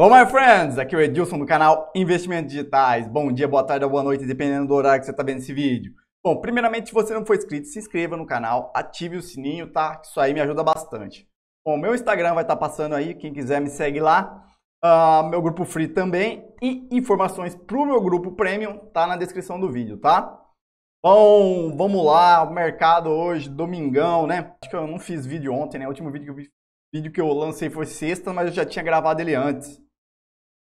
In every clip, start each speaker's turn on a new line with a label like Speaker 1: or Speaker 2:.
Speaker 1: Hello, my friends! Aqui é o Edilson do canal Investimentos Digitais. Bom dia, boa tarde ou boa noite, dependendo do horário que você está vendo esse vídeo. Bom, primeiramente, se você não for inscrito, se inscreva no canal, ative o sininho, tá? Isso aí me ajuda bastante. Bom, meu Instagram vai estar tá passando aí, quem quiser me segue lá. Uh, meu grupo free também. E informações para o meu grupo premium tá na descrição do vídeo, tá? Bom, vamos lá, o mercado hoje, domingão, né? Acho que eu não fiz vídeo ontem, né? O último vídeo que eu vi vídeo que eu lancei foi sexta, mas eu já tinha gravado ele antes.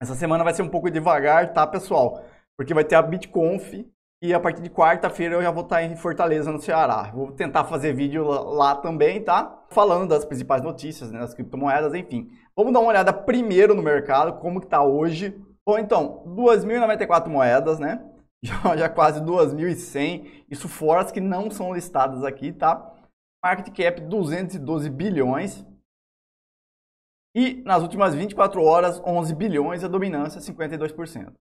Speaker 1: Essa semana vai ser um pouco devagar, tá, pessoal? Porque vai ter a BitConf e a partir de quarta-feira eu já vou estar tá em Fortaleza, no Ceará. Vou tentar fazer vídeo lá também, tá? Falando das principais notícias, né, das criptomoedas, enfim. Vamos dar uma olhada primeiro no mercado, como que tá hoje. Bom, então, 2.094 moedas, né? Já, já quase 2.100. Isso fora as que não são listadas aqui, tá? Market cap 212 bilhões. E nas últimas 24 horas, 11 bilhões, a dominância 52%. É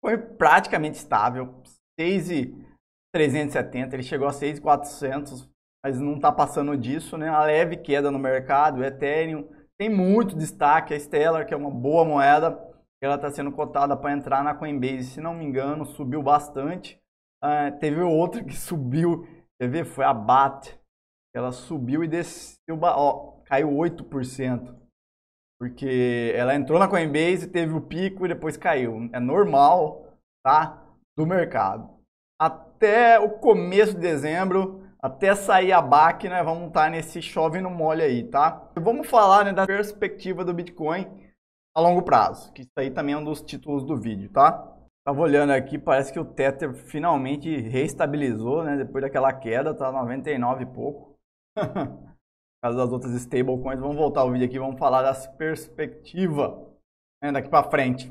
Speaker 1: Foi praticamente estável, 6,370, ele chegou a 6,400, mas não está passando disso, né? Uma leve queda no mercado, o Ethereum tem muito destaque, a Stellar, que é uma boa moeda, ela está sendo cotada para entrar na Coinbase, se não me engano, subiu bastante. Uh, teve outra que subiu, quer ver? Foi a BAT, ela subiu e desceu, ó, caiu 8%. Porque ela entrou na Coinbase, teve o pico e depois caiu. É normal, tá? Do mercado. Até o começo de dezembro, até sair a BAC, né? Vamos estar tá nesse chove no molho aí, tá? Vamos falar né, da perspectiva do Bitcoin a longo prazo, que isso aí também é um dos títulos do vídeo, tá? Tava olhando aqui, parece que o Tether finalmente reestabilizou, né? Depois daquela queda, tá 99 e pouco. caso das outras stablecoins, vamos voltar o vídeo aqui, vamos falar das perspectivas né, daqui para frente.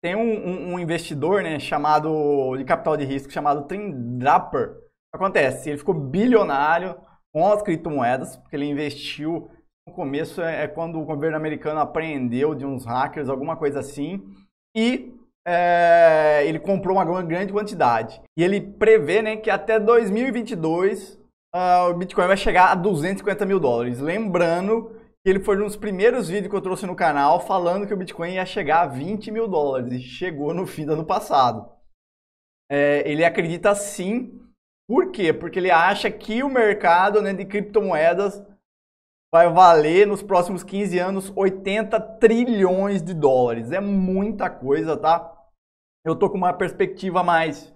Speaker 1: Tem um, um, um, investidor né, chamado de capital de risco chamado Trindrapper. Acontece, ele ficou bilionário com as criptomoedas, porque ele investiu. No começo é, é quando o governo americano apreendeu de uns hackers, alguma coisa assim, e é, ele comprou uma grande quantidade. E ele prevê né, que até 2022 uh, o Bitcoin vai chegar a 250 mil dólares. Lembrando que ele foi um dos primeiros vídeos que eu trouxe no canal falando que o Bitcoin ia chegar a 20 mil dólares e chegou no fim do ano passado. É, ele acredita sim. Por quê? Porque ele acha que o mercado né, de criptomoedas vai valer nos próximos 15 anos 80 trilhões de dólares. É muita coisa, tá? Eu tô com uma perspectiva mais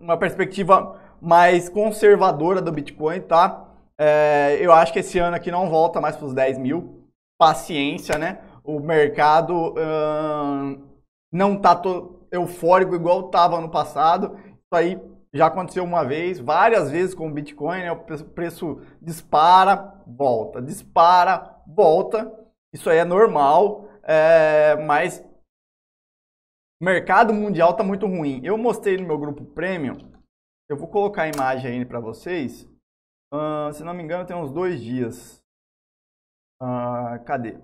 Speaker 1: uma perspectiva mais conservadora do Bitcoin, tá? É, eu acho que esse ano aqui não volta mais para os 10 mil. Paciência, né? O mercado hum, não tá eufórico igual tava no passado. Isso aí já aconteceu uma vez, várias vezes com o Bitcoin, né? O preço dispara, volta, dispara, volta. Isso aí é normal, é, mas mercado mundial está muito ruim. Eu mostrei no meu grupo Premium, eu vou colocar a imagem aí para vocês. Uh, se não me engano, tem uns dois dias. Uh, cadê?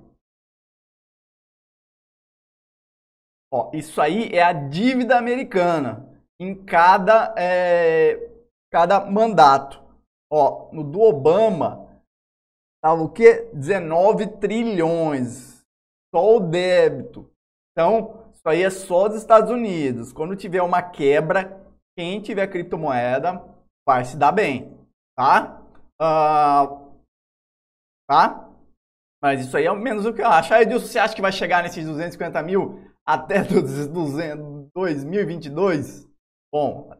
Speaker 1: Ó, isso aí é a dívida americana em cada, é, cada mandato. Ó, no do Obama, tava o quê? 19 trilhões. Só o débito. Então, isso aí é só dos Estados Unidos. Quando tiver uma quebra, quem tiver criptomoeda vai se dar bem, tá? Uh, tá? Mas isso aí é menos o que eu acho. Ah, Edilson, você acha que vai chegar nesses 250 mil até 200, 2022? Bom,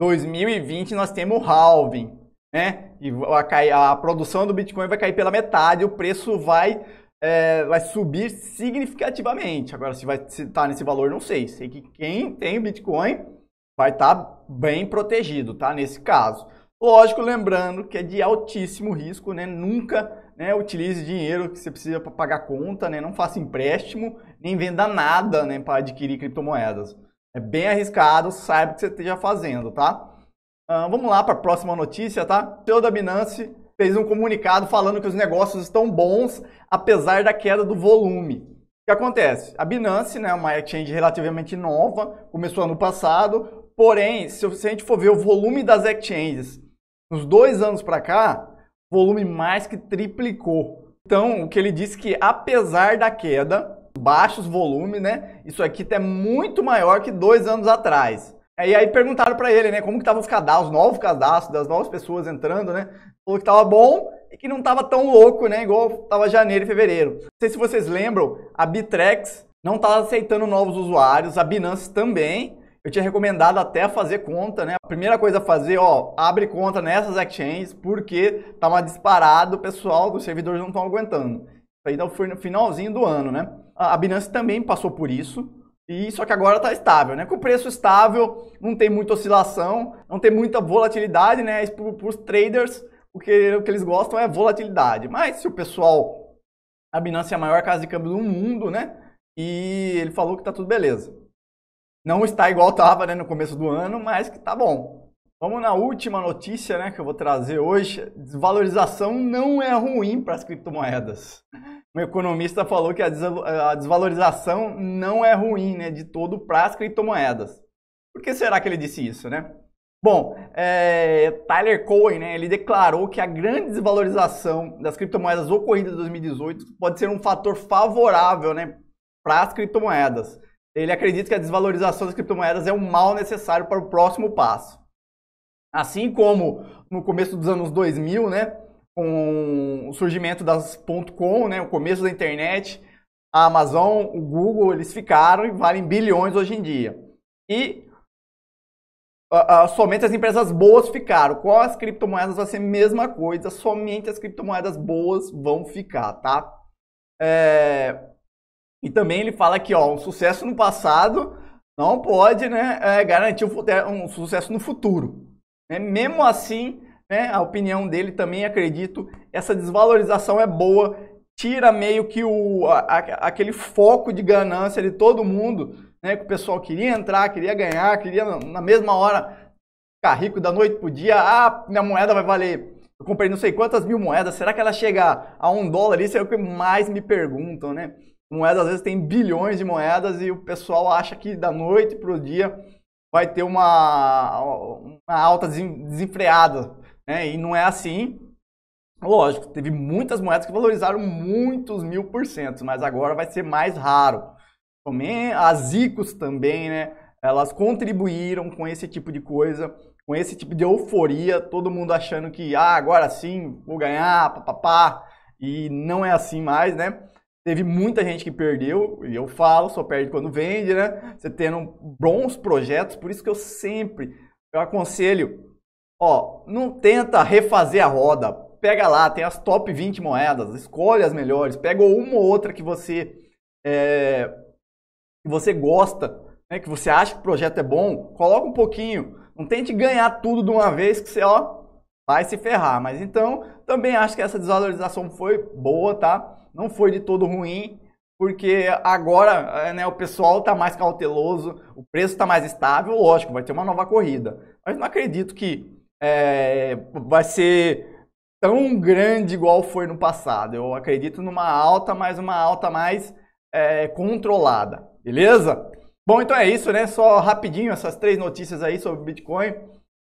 Speaker 1: 2020 nós temos o halving, né? E a, a produção do Bitcoin vai cair pela metade, o preço vai é, vai subir significativamente. Agora, se vai estar tá nesse valor, não sei. Sei que quem tem Bitcoin vai estar tá bem protegido, tá? Nesse caso. Lógico, lembrando que é de altíssimo risco, né? Nunca né, utilize dinheiro que você precisa para pagar conta, né? Não faça empréstimo, nem venda nada né, para adquirir criptomoedas. É bem arriscado, saiba o que você esteja fazendo, tá? Uh, vamos lá para a próxima notícia, tá? Seu da Binance fez um comunicado falando que os negócios estão bons, apesar da queda do volume. O que acontece? A Binance, né, uma exchange relativamente nova, começou ano passado, porém, se a gente for ver o volume das exchanges nos dois anos para cá, volume mais que triplicou. Então, o que ele disse que apesar da queda, baixos volumes, né, isso aqui é muito maior que dois anos atrás. É, e aí perguntaram para ele, né, como que estavam os cadastros, os novos cadastros, das novas pessoas entrando, né? Falou que estava bom e que não estava tão louco, né, igual estava janeiro e fevereiro. Não sei se vocês lembram, a Bitrex não estava aceitando novos usuários, a Binance também. Eu tinha recomendado até fazer conta, né? A primeira coisa a fazer, ó, abre conta nessas exchanges, porque tava tá disparado, o pessoal dos servidores não estão aguentando. Isso aí no tá finalzinho do ano, né? A Binance também passou por isso. E só que agora está estável, né? Com o preço estável, não tem muita oscilação, não tem muita volatilidade, né? Para os traders, o que, o que eles gostam é volatilidade. Mas se o pessoal, a Binance é a maior casa de câmbio do mundo, né? E ele falou que tá tudo beleza. Não está igual estava né, no começo do ano, mas que tá bom. Vamos na última notícia né, que eu vou trazer hoje. Desvalorização não é ruim para as criptomoedas. Um economista falou que a desvalorização não é ruim né, de todo para as criptomoedas. Por que será que ele disse isso, né? Bom, é, Tyler Cohen, né, ele declarou que a grande desvalorização das criptomoedas ocorrida em 2018 pode ser um fator favorável né, para as criptomoedas. Ele acredita que a desvalorização das criptomoedas é um mal necessário para o próximo passo. Assim como no começo dos anos 2000, né, com o surgimento das .com, né, o começo da internet, a Amazon, o Google, eles ficaram e valem bilhões hoje em dia. E uh, uh, somente as empresas boas ficaram. Com as criptomoedas vai ser a mesma coisa, somente as criptomoedas boas vão ficar, tá? É... E também ele fala que ó, um sucesso no passado não pode né, é, garantir um, um sucesso no futuro. Né? Mesmo assim, né, a opinião dele também, acredito, essa desvalorização é boa, tira meio que o, a, a, aquele foco de ganância de todo mundo, né, que o pessoal queria entrar, queria ganhar, queria na mesma hora ficar rico da noite pro dia, ah, minha moeda vai valer eu comprei não sei quantas mil moedas, será que ela chega a um dólar? Isso é o que mais me perguntam, né? Moedas às vezes tem bilhões de moedas e o pessoal acha que da noite para o dia vai ter uma, uma alta desenfreada. Né? E não é assim. Lógico, teve muitas moedas que valorizaram muitos mil por cento, mas agora vai ser mais raro. Também as ICOs também, né? Elas contribuíram com esse tipo de coisa, com esse tipo de euforia, todo mundo achando que ah, agora sim vou ganhar, papapá. E não é assim mais, né? Teve muita gente que perdeu, e eu falo, só perde quando vende, né? Você tendo bons projetos, por isso que eu sempre eu aconselho, ó, não tenta refazer a roda. Pega lá, tem as top 20 moedas, escolhe as melhores, pega uma ou outra que você é, que você gosta, né, que você acha que o projeto é bom, coloca um pouquinho. Não tente ganhar tudo de uma vez que você, ó, vai se ferrar. Mas então, também acho que essa desvalorização foi boa, tá? não foi de todo ruim, porque agora eh, né, o pessoal está mais cauteloso, o preço está mais estável, lógico, vai ter uma nova corrida. Mas não acredito que é, vai ser tão grande igual foi no passado. Eu acredito numa alta, mas uma alta mais é, controlada. Beleza? Bom, então é isso, né? Só rapidinho essas três notícias aí sobre Bitcoin,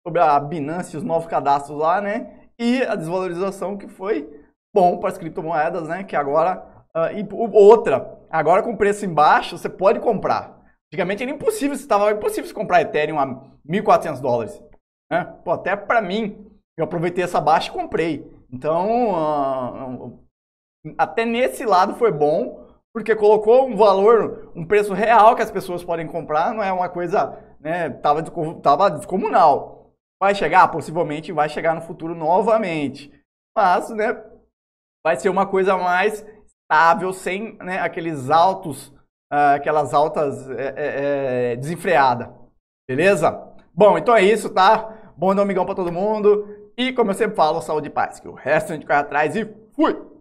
Speaker 1: sobre a Binance e os novos cadastros lá, né? E a desvalorização que foi bom para as criptomoedas, né? Que agora. Uh, e outra, agora com preço embaixo, você pode comprar. Antigamente era impossível, estava impossível se comprar Ethereum a 1.400 dólares. Né? Pô, até para mim, eu aproveitei essa baixa e comprei. Então, uh, até nesse lado foi bom, porque colocou um valor, um preço real que as pessoas podem comprar, não é uma coisa, né, tava, tava descomunal. Vai chegar? Possivelmente vai chegar no futuro novamente. Mas, né, vai ser uma coisa mais estável, sem né, aqueles altos, uh, aquelas altas é, é, desenfreada. Beleza? Bom, então é isso, tá? Bom domingão para todo mundo. E como eu sempre falo, saúde e paz. Que o resto a gente corre atrás e fui!